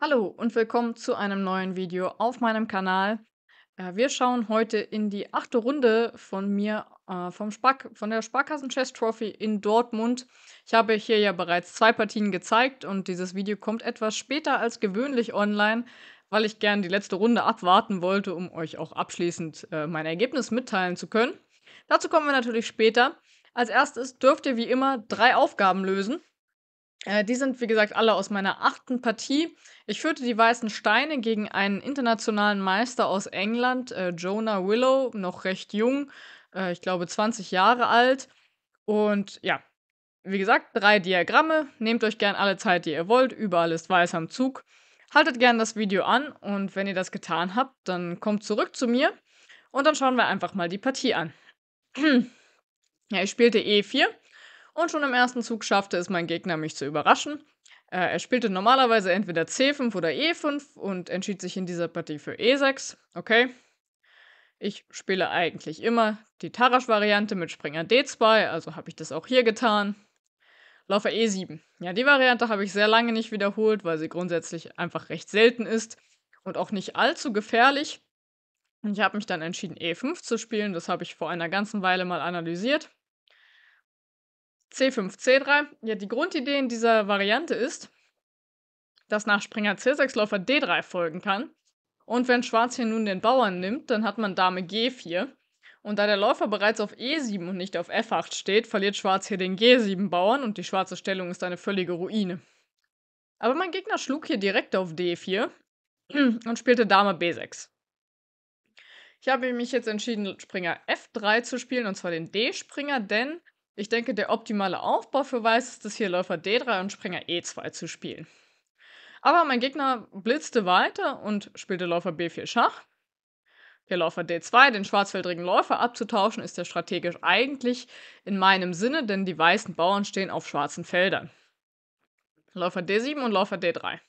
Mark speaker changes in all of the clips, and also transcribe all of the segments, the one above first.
Speaker 1: Hallo und willkommen zu einem neuen Video auf meinem Kanal. Äh, wir schauen heute in die achte Runde von mir äh, vom Spark von der Sparkassen Chess Trophy in Dortmund. Ich habe hier ja bereits zwei Partien gezeigt und dieses Video kommt etwas später als gewöhnlich online, weil ich gerne die letzte Runde abwarten wollte, um euch auch abschließend äh, mein Ergebnis mitteilen zu können. Dazu kommen wir natürlich später. Als erstes dürft ihr wie immer drei Aufgaben lösen. Äh, die sind, wie gesagt, alle aus meiner achten Partie. Ich führte die weißen Steine gegen einen internationalen Meister aus England, äh, Jonah Willow, noch recht jung, äh, ich glaube 20 Jahre alt. Und ja, wie gesagt, drei Diagramme. Nehmt euch gern alle Zeit, die ihr wollt. Überall ist weiß am Zug. Haltet gern das Video an und wenn ihr das getan habt, dann kommt zurück zu mir und dann schauen wir einfach mal die Partie an. ja, ich spielte E4 und schon im ersten Zug schaffte es mein Gegner, mich zu überraschen. Äh, er spielte normalerweise entweder C5 oder E5 und entschied sich in dieser Partie für E6. Okay. Ich spiele eigentlich immer die Tarasch-Variante mit Springer D2, also habe ich das auch hier getan. Laufer E7. Ja, die Variante habe ich sehr lange nicht wiederholt, weil sie grundsätzlich einfach recht selten ist und auch nicht allzu gefährlich. Und ich habe mich dann entschieden, E5 zu spielen. Das habe ich vor einer ganzen Weile mal analysiert. C5C3. Ja, die Grundidee in dieser Variante ist, dass nach Springer C6 Läufer D3 folgen kann. Und wenn Schwarz hier nun den Bauern nimmt, dann hat man Dame G4. Und da der Läufer bereits auf E7 und nicht auf F8 steht, verliert Schwarz hier den G7-Bauern und die schwarze Stellung ist eine völlige Ruine. Aber mein Gegner schlug hier direkt auf D4 und spielte Dame B6. Ich habe mich jetzt entschieden, Springer F3 zu spielen, und zwar den D-Springer, denn ich denke, der optimale Aufbau für Weiß ist es hier Läufer D3 und Springer E2 zu spielen. Aber mein Gegner blitzte weiter und spielte Läufer B4 Schach. Hier Läufer D2, den schwarzfeldrigen Läufer abzutauschen, ist ja strategisch eigentlich in meinem Sinne, denn die weißen Bauern stehen auf schwarzen Feldern. Läufer D7 und Läufer D3.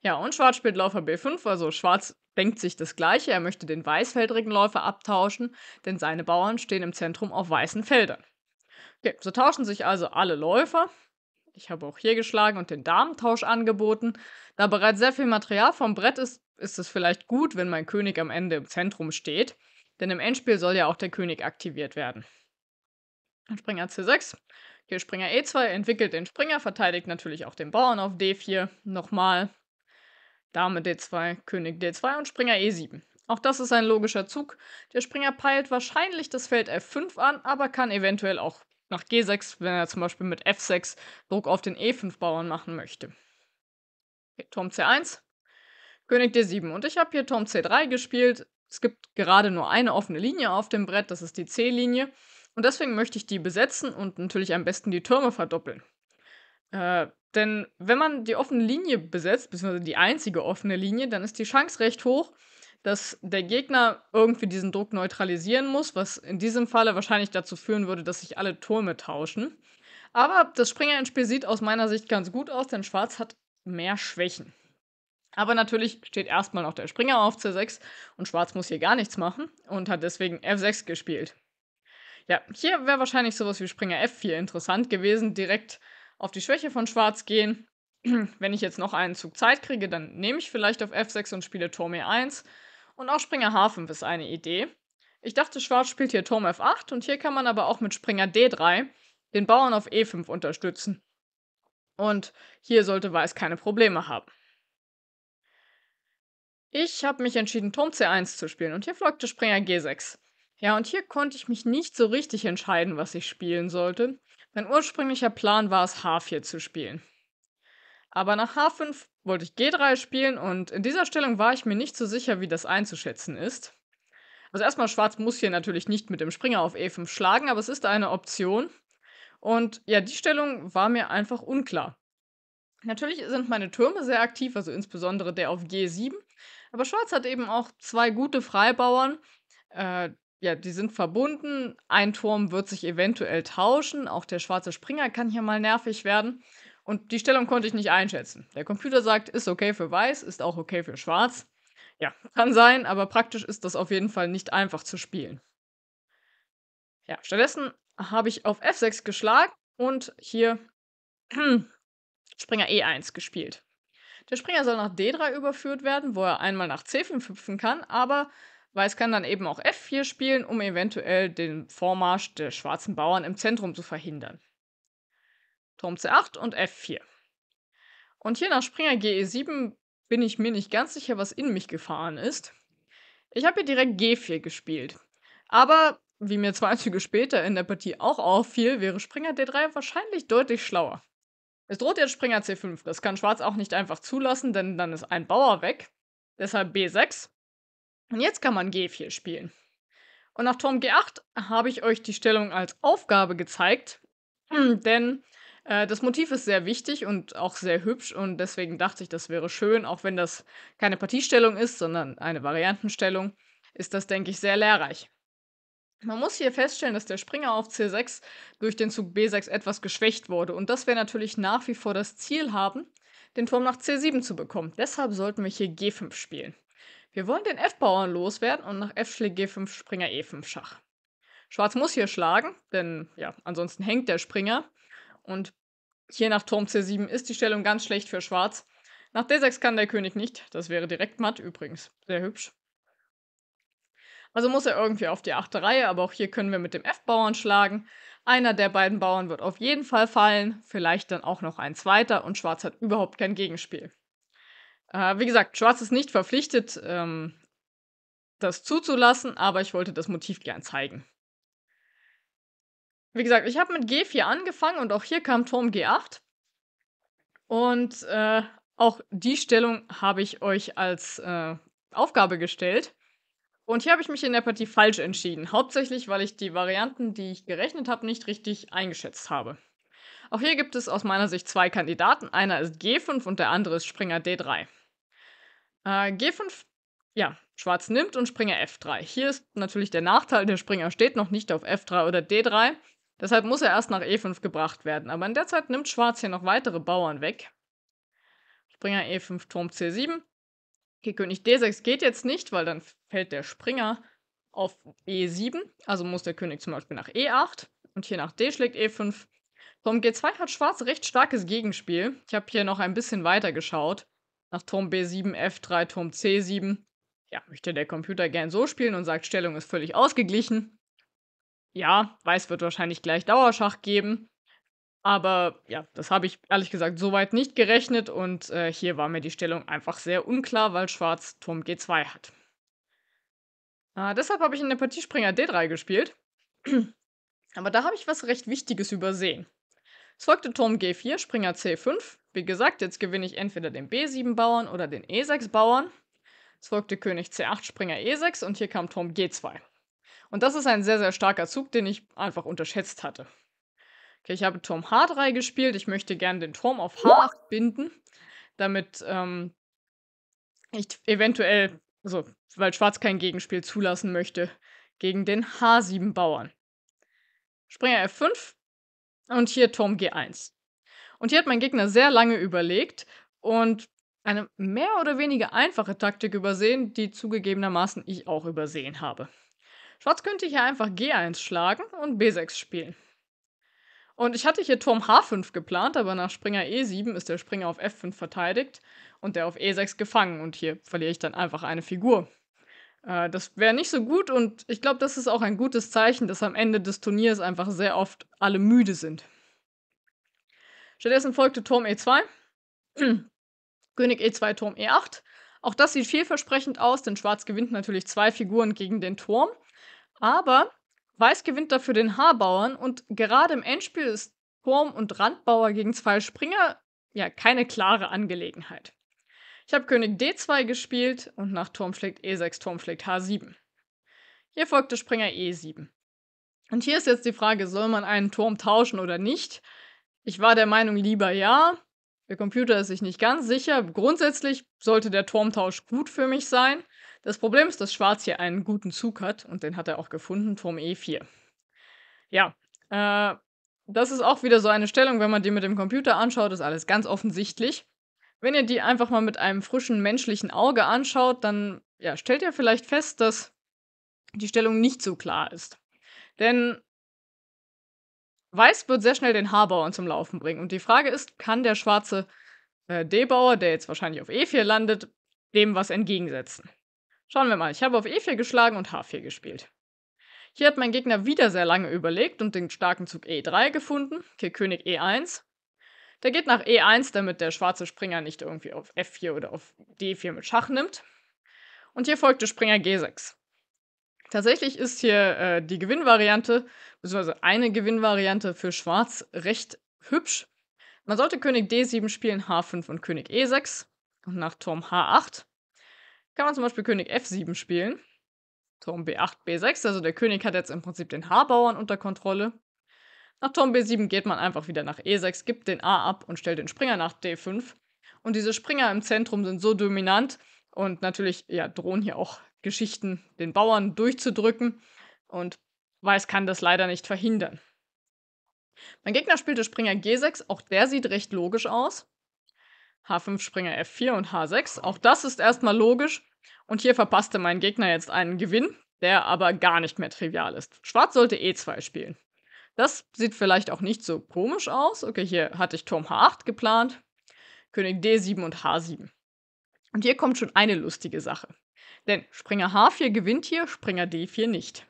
Speaker 1: Ja, und Schwarz spielt Läufer B5, also Schwarz denkt sich das Gleiche, er möchte den weißfeldrigen Läufer abtauschen, denn seine Bauern stehen im Zentrum auf weißen Feldern. Okay, so tauschen sich also alle Läufer. Ich habe auch hier geschlagen und den Damentausch angeboten. Da bereits sehr viel Material vom Brett ist, ist es vielleicht gut, wenn mein König am Ende im Zentrum steht. Denn im Endspiel soll ja auch der König aktiviert werden. Dann Springer C6. Hier Springer E2 entwickelt den Springer, verteidigt natürlich auch den Bauern auf D4 nochmal. Dame D2, König D2 und Springer E7. Auch das ist ein logischer Zug. Der Springer peilt wahrscheinlich das Feld F5 an, aber kann eventuell auch nach G6, wenn er zum Beispiel mit F6 Druck auf den E5-Bauern machen möchte. Okay, Turm C1, König D7. Und ich habe hier Turm C3 gespielt. Es gibt gerade nur eine offene Linie auf dem Brett, das ist die C-Linie. Und deswegen möchte ich die besetzen und natürlich am besten die Türme verdoppeln. Äh, denn wenn man die offene Linie besetzt, beziehungsweise die einzige offene Linie, dann ist die Chance recht hoch, dass der Gegner irgendwie diesen Druck neutralisieren muss, was in diesem Falle wahrscheinlich dazu führen würde, dass sich alle Türme tauschen. Aber das Springer ins Spiel sieht aus meiner Sicht ganz gut aus, denn Schwarz hat mehr Schwächen. Aber natürlich steht erstmal noch der Springer auf C6 und Schwarz muss hier gar nichts machen und hat deswegen F6 gespielt. Ja, hier wäre wahrscheinlich sowas wie Springer F4 interessant gewesen, direkt auf die Schwäche von Schwarz gehen. Wenn ich jetzt noch einen Zug Zeit kriege, dann nehme ich vielleicht auf F6 und spiele Turm E1. Und auch Springer H5 ist eine Idee. Ich dachte, Schwarz spielt hier Turm F8 und hier kann man aber auch mit Springer D3 den Bauern auf E5 unterstützen. Und hier sollte Weiß keine Probleme haben. Ich habe mich entschieden, Turm C1 zu spielen und hier folgte Springer G6. Ja, und hier konnte ich mich nicht so richtig entscheiden, was ich spielen sollte. Mein ursprünglicher Plan war es, H4 zu spielen. Aber nach H5 wollte ich G3 spielen und in dieser Stellung war ich mir nicht so sicher, wie das einzuschätzen ist. Also erstmal, Schwarz muss hier natürlich nicht mit dem Springer auf E5 schlagen, aber es ist eine Option. Und ja, die Stellung war mir einfach unklar. Natürlich sind meine Türme sehr aktiv, also insbesondere der auf G7. Aber Schwarz hat eben auch zwei gute Freibauern. Äh, ja, die sind verbunden. Ein Turm wird sich eventuell tauschen. Auch der schwarze Springer kann hier mal nervig werden. Und die Stellung konnte ich nicht einschätzen. Der Computer sagt, ist okay für weiß, ist auch okay für schwarz. Ja, kann sein, aber praktisch ist das auf jeden Fall nicht einfach zu spielen. Ja, stattdessen habe ich auf F6 geschlagen und hier Springer E1 gespielt. Der Springer soll nach D3 überführt werden, wo er einmal nach C5 hüpfen kann, aber Weiß kann dann eben auch F4 spielen, um eventuell den Vormarsch der schwarzen Bauern im Zentrum zu verhindern. Turm C8 und F4. Und hier nach Springer GE7 bin ich mir nicht ganz sicher, was in mich gefahren ist. Ich habe hier direkt G4 gespielt. Aber wie mir zwei Züge später in der Partie auch auffiel, wäre Springer D3 wahrscheinlich deutlich schlauer. Es droht jetzt Springer C5. Das kann Schwarz auch nicht einfach zulassen, denn dann ist ein Bauer weg. Deshalb B6. Und jetzt kann man G4 spielen. Und nach Turm G8 habe ich euch die Stellung als Aufgabe gezeigt, denn äh, das Motiv ist sehr wichtig und auch sehr hübsch und deswegen dachte ich, das wäre schön, auch wenn das keine Partiestellung ist, sondern eine Variantenstellung, ist das, denke ich, sehr lehrreich. Man muss hier feststellen, dass der Springer auf C6 durch den Zug B6 etwas geschwächt wurde und dass wir natürlich nach wie vor das Ziel haben, den Turm nach C7 zu bekommen. Deshalb sollten wir hier G5 spielen. Wir wollen den F-Bauern loswerden und nach F schlägt G5 Springer E5 Schach. Schwarz muss hier schlagen, denn ja, ansonsten hängt der Springer und hier nach Turm C7 ist die Stellung ganz schlecht für Schwarz. Nach D6 kann der König nicht. Das wäre direkt matt übrigens. Sehr hübsch. Also muss er irgendwie auf die achte Reihe, aber auch hier können wir mit dem F-Bauern schlagen. Einer der beiden Bauern wird auf jeden Fall fallen, vielleicht dann auch noch ein zweiter und Schwarz hat überhaupt kein Gegenspiel. Äh, wie gesagt, Schwarz ist nicht verpflichtet, ähm, das zuzulassen, aber ich wollte das Motiv gern zeigen. Wie gesagt, ich habe mit G4 angefangen und auch hier kam Turm G8. Und äh, auch die Stellung habe ich euch als äh, Aufgabe gestellt. Und hier habe ich mich in der Partie falsch entschieden. Hauptsächlich, weil ich die Varianten, die ich gerechnet habe, nicht richtig eingeschätzt habe. Auch hier gibt es aus meiner Sicht zwei Kandidaten. Einer ist G5 und der andere ist Springer D3. Äh, G5, ja, Schwarz nimmt und Springer F3. Hier ist natürlich der Nachteil, der Springer steht noch nicht auf F3 oder D3. Deshalb muss er erst nach E5 gebracht werden. Aber in der Zeit nimmt Schwarz hier noch weitere Bauern weg. Springer E5, Turm C7. Okay, König D6 geht jetzt nicht, weil dann fällt der Springer auf E7. Also muss der König zum Beispiel nach E8 und hier nach D schlägt E5. Turm G2 hat Schwarz recht starkes Gegenspiel. Ich habe hier noch ein bisschen weiter geschaut. Nach Turm B7, F3, Turm C7. Ja, möchte der Computer gern so spielen und sagt, Stellung ist völlig ausgeglichen ja, Weiß wird wahrscheinlich gleich Dauerschach geben. Aber ja, das habe ich ehrlich gesagt soweit nicht gerechnet und äh, hier war mir die Stellung einfach sehr unklar, weil Schwarz Turm G2 hat. Äh, deshalb habe ich in der Partie Springer D3 gespielt. Aber da habe ich was recht Wichtiges übersehen. Es folgte Turm G4, Springer C5. Wie gesagt, jetzt gewinne ich entweder den B7-Bauern oder den E6-Bauern. Es folgte König C8, Springer E6 und hier kam Turm G2. Und das ist ein sehr, sehr starker Zug, den ich einfach unterschätzt hatte. Okay, ich habe Turm H3 gespielt. Ich möchte gerne den Turm auf H8 binden, damit ähm, ich eventuell, also weil Schwarz kein Gegenspiel zulassen möchte, gegen den H7 Bauern. Springer F5 und hier Turm G1. Und hier hat mein Gegner sehr lange überlegt und eine mehr oder weniger einfache Taktik übersehen, die zugegebenermaßen ich auch übersehen habe. Schwarz könnte hier einfach G1 schlagen und B6 spielen. Und ich hatte hier Turm H5 geplant, aber nach Springer E7 ist der Springer auf F5 verteidigt und der auf E6 gefangen. Und hier verliere ich dann einfach eine Figur. Äh, das wäre nicht so gut und ich glaube, das ist auch ein gutes Zeichen, dass am Ende des Turniers einfach sehr oft alle müde sind. Stattdessen folgte Turm E2, König E2, Turm E8. Auch das sieht vielversprechend aus, denn Schwarz gewinnt natürlich zwei Figuren gegen den Turm. Aber Weiß gewinnt dafür den Haarbauern und gerade im Endspiel ist Turm- und Randbauer gegen zwei Springer ja keine klare Angelegenheit. Ich habe König D2 gespielt und nach Turm schlägt E6, Turm schlägt H7. Hier folgte Springer E7. Und hier ist jetzt die Frage, soll man einen Turm tauschen oder nicht? Ich war der Meinung, lieber ja. Der Computer ist sich nicht ganz sicher. Grundsätzlich sollte der Turmtausch gut für mich sein. Das Problem ist, dass Schwarz hier einen guten Zug hat und den hat er auch gefunden, Turm E4. Ja, äh, das ist auch wieder so eine Stellung, wenn man die mit dem Computer anschaut, ist alles ganz offensichtlich. Wenn ihr die einfach mal mit einem frischen menschlichen Auge anschaut, dann ja, stellt ihr vielleicht fest, dass die Stellung nicht so klar ist. Denn Weiß wird sehr schnell den H-Bauern zum Laufen bringen. Und die Frage ist, kann der schwarze äh, D-Bauer, der jetzt wahrscheinlich auf E4 landet, dem was entgegensetzen? Schauen wir mal, ich habe auf E4 geschlagen und H4 gespielt. Hier hat mein Gegner wieder sehr lange überlegt und den starken Zug E3 gefunden, okay, König E1. Der geht nach E1, damit der schwarze Springer nicht irgendwie auf F4 oder auf D4 mit Schach nimmt. Und hier folgte Springer G6. Tatsächlich ist hier äh, die Gewinnvariante, beziehungsweise eine Gewinnvariante für Schwarz recht hübsch. Man sollte König D7 spielen, H5 und König E6 und nach Turm H8 kann man zum Beispiel König F7 spielen. Turm B8, B6, also der König hat jetzt im Prinzip den H-Bauern unter Kontrolle. Nach Turm B7 geht man einfach wieder nach E6, gibt den A ab und stellt den Springer nach D5. Und diese Springer im Zentrum sind so dominant und natürlich ja, drohen hier auch Geschichten den Bauern durchzudrücken. Und Weiß kann das leider nicht verhindern. Mein Gegner spielte Springer G6, auch der sieht recht logisch aus. H5 Springer F4 und H6, auch das ist erstmal logisch. Und hier verpasste mein Gegner jetzt einen Gewinn, der aber gar nicht mehr trivial ist. Schwarz sollte E2 eh spielen. Das sieht vielleicht auch nicht so komisch aus. Okay, hier hatte ich Turm H8 geplant, König D7 und H7. Und hier kommt schon eine lustige Sache. Denn Springer H4 gewinnt hier, Springer D4 nicht.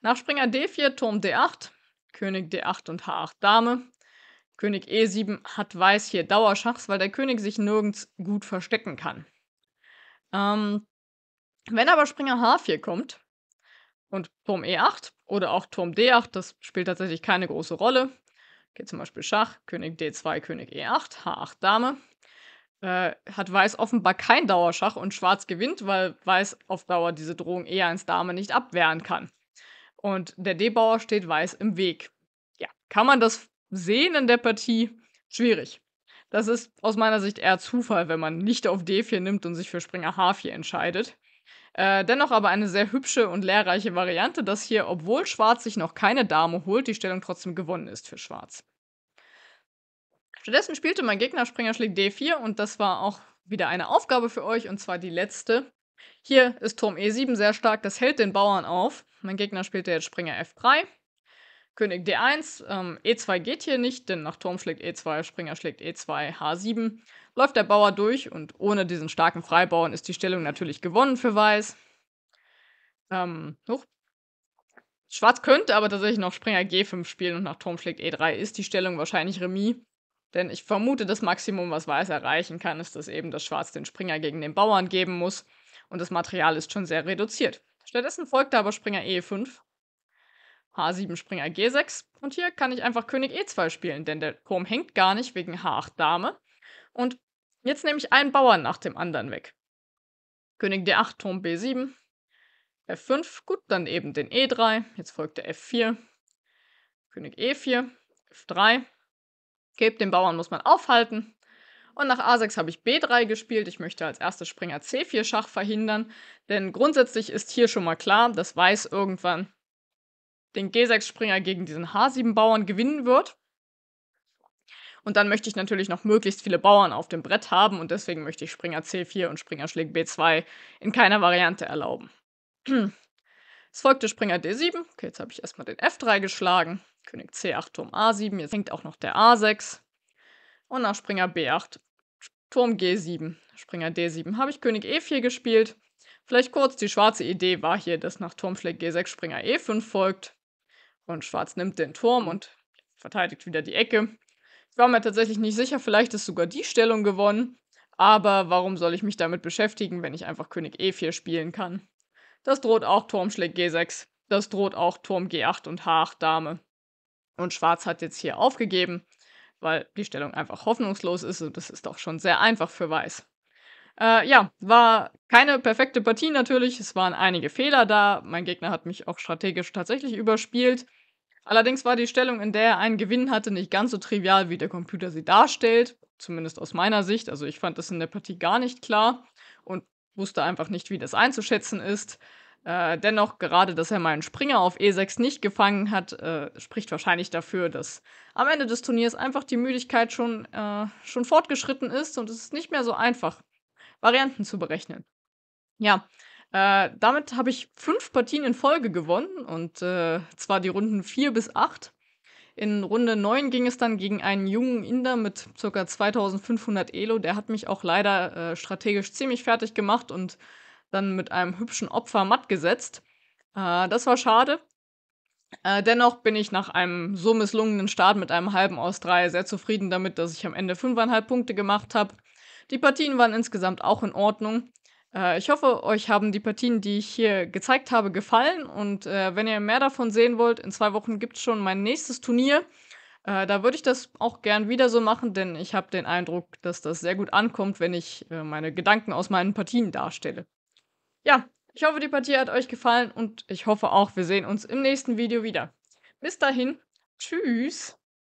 Speaker 1: Nach Springer D4 Turm D8, König D8 und H8 Dame. König E7 hat Weiß hier Dauerschachs, weil der König sich nirgends gut verstecken kann. Ähm, wenn aber Springer H4 kommt und Turm E8 oder auch Turm D8, das spielt tatsächlich keine große Rolle. Geht zum Beispiel Schach, König D2, König E8, H8 Dame. Äh, hat Weiß offenbar kein Dauerschach und Schwarz gewinnt, weil Weiß auf Dauer diese Drohung E1 Dame nicht abwehren kann. Und der D-Bauer steht Weiß im Weg. Ja, kann man das sehen in der Partie? Schwierig. Das ist aus meiner Sicht eher Zufall, wenn man nicht auf D4 nimmt und sich für Springer H4 entscheidet. Äh, dennoch aber eine sehr hübsche und lehrreiche Variante, dass hier, obwohl Schwarz sich noch keine Dame holt, die Stellung trotzdem gewonnen ist für Schwarz. Stattdessen spielte mein Gegner Springer schlägt D4 und das war auch wieder eine Aufgabe für euch und zwar die letzte. Hier ist Turm E7 sehr stark, das hält den Bauern auf. Mein Gegner spielte jetzt Springer F3. König D1, ähm, E2 geht hier nicht, denn nach Turm schlägt E2, Springer schlägt E2, H7. Läuft der Bauer durch und ohne diesen starken Freibauern ist die Stellung natürlich gewonnen für Weiß. Ähm, hoch. Schwarz könnte aber tatsächlich noch Springer G5 spielen und nach Turm schlägt E3 ist die Stellung wahrscheinlich Remis. Denn ich vermute, das Maximum, was Weiß erreichen kann, ist, dass eben das Schwarz den Springer gegen den Bauern geben muss und das Material ist schon sehr reduziert. Stattdessen folgte aber Springer E5 H7 Springer G6 und hier kann ich einfach König E2 spielen, denn der Turm hängt gar nicht wegen H8 Dame. Und jetzt nehme ich einen Bauern nach dem anderen weg. König D8, Turm B7, F5, gut, dann eben den E3, jetzt folgt der F4, König E4, F3. Gelb den Bauern muss man aufhalten. Und nach A6 habe ich B3 gespielt. Ich möchte als erster Springer C4 Schach verhindern, denn grundsätzlich ist hier schon mal klar, dass Weiß irgendwann den G6-Springer gegen diesen H7-Bauern gewinnen wird. Und dann möchte ich natürlich noch möglichst viele Bauern auf dem Brett haben und deswegen möchte ich Springer C4 und Springer schlägt B2 in keiner Variante erlauben. Es folgte Springer D7. Okay, jetzt habe ich erstmal den F3 geschlagen. König C8, Turm A7. Jetzt hängt auch noch der A6. Und nach Springer B8, Turm G7, Springer D7 habe ich König E4 gespielt. Vielleicht kurz, die schwarze Idee war hier, dass nach Turmschläge G6 Springer E5 folgt. Und Schwarz nimmt den Turm und verteidigt wieder die Ecke. Ich war mir tatsächlich nicht sicher, vielleicht ist sogar die Stellung gewonnen. Aber warum soll ich mich damit beschäftigen, wenn ich einfach König E4 spielen kann? Das droht auch Turm schlägt G6. Das droht auch Turm G8 und H8 Dame. Und Schwarz hat jetzt hier aufgegeben, weil die Stellung einfach hoffnungslos ist und das ist auch schon sehr einfach für Weiß. Äh, ja, war keine perfekte Partie natürlich. Es waren einige Fehler da. Mein Gegner hat mich auch strategisch tatsächlich überspielt. Allerdings war die Stellung, in der er einen Gewinn hatte, nicht ganz so trivial, wie der Computer sie darstellt. Zumindest aus meiner Sicht. Also ich fand das in der Partie gar nicht klar und wusste einfach nicht, wie das einzuschätzen ist. Äh, dennoch, gerade dass er meinen Springer auf E6 nicht gefangen hat, äh, spricht wahrscheinlich dafür, dass am Ende des Turniers einfach die Müdigkeit schon, äh, schon fortgeschritten ist und es ist nicht mehr so einfach, Varianten zu berechnen. Ja, äh, damit habe ich fünf Partien in Folge gewonnen und äh, zwar die Runden vier bis acht. In Runde 9 ging es dann gegen einen jungen Inder mit ca. 2500 Elo. Der hat mich auch leider äh, strategisch ziemlich fertig gemacht und dann mit einem hübschen Opfer matt gesetzt. Äh, das war schade. Äh, dennoch bin ich nach einem so misslungenen Start mit einem halben aus drei sehr zufrieden damit, dass ich am Ende 5,5 Punkte gemacht habe. Die Partien waren insgesamt auch in Ordnung. Äh, ich hoffe, euch haben die Partien, die ich hier gezeigt habe, gefallen. Und äh, wenn ihr mehr davon sehen wollt, in zwei Wochen gibt es schon mein nächstes Turnier. Äh, da würde ich das auch gern wieder so machen, denn ich habe den Eindruck, dass das sehr gut ankommt, wenn ich äh, meine Gedanken aus meinen Partien darstelle. Ja, ich hoffe, die Partie hat euch gefallen und ich hoffe auch, wir sehen uns im nächsten Video wieder. Bis dahin, tschüss!